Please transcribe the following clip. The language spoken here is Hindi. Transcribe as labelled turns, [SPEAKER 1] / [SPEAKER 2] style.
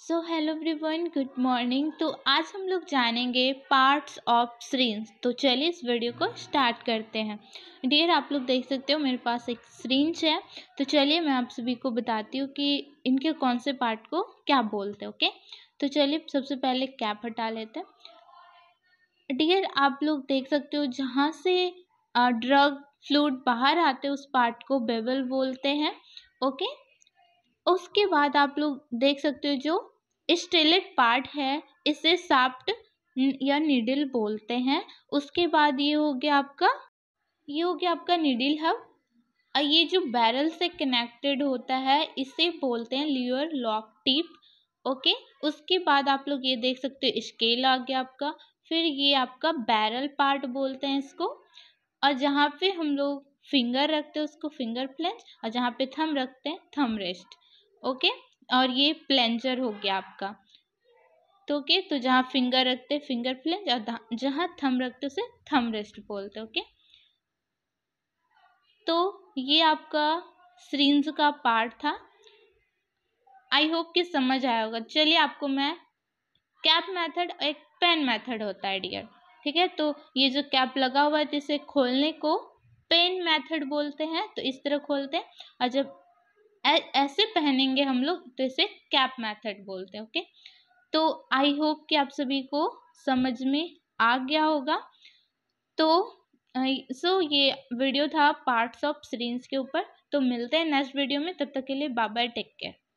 [SPEAKER 1] सो हेलो एवरीवन गुड मॉर्निंग तो आज हम लोग जानेंगे पार्ट्स ऑफ स्रिंज तो चलिए इस वीडियो को स्टार्ट करते हैं डियर आप लोग देख सकते हो मेरे पास एक स्रिंज है तो चलिए मैं आप सभी को बताती हूँ कि इनके कौन से पार्ट को क्या बोलते हैं ओके तो चलिए सबसे पहले कैप हटा लेते हैं डियर आप लोग देख सकते हो जहाँ से ड्रग फ्लूड बाहर आते उस पार्ट को बेबल बोलते हैं ओके उसके बाद आप लोग देख सकते हो जो स्टेलेट पार्ट है इसे साफ्ट या निडिल बोलते हैं उसके बाद ये हो गया आपका ये हो गया आपका निडिल हब और ये जो बैरल से कनेक्टेड होता है इसे बोलते हैं लियर लॉक टिप ओके उसके बाद आप लोग ये देख सकते हो स्केल आ गया आपका फिर ये आपका बैरल पार्ट बोलते हैं इसको और जहाँ पे हम लोग फिंगर रखते हैं उसको फिंगर फ्लेंच और जहाँ पे थम रखते हैं थम रेस्ट ओके और ये प्लेंजर हो गया आपका तो ओके तो जहाँ फिंगर रखते फिंगर प्लेंज और जहाँ थम रखते उसे थम रेस्ट बोलते ओके तो ये आपका सरिंज का पार्ट था आई होप कि समझ आया होगा चलिए आपको मैं कैप मेथड एक पेन मेथड होता है डियर ठीक है तो ये जो कैप लगा हुआ है तो इसे खोलने को पेन मेथड बोलते हैं तो इस तरह खोलते हैं और जब ऐसे पहनेंगे हम लोग तो इसे कैप मेथड बोलते हैं ओके तो आई होप कि आप सभी को समझ में आ गया होगा तो सो so ये वीडियो था पार्ट्स ऑफ सीरीज के ऊपर तो मिलते हैं नेक्स्ट वीडियो में तब तक के लिए बाय टेक केयर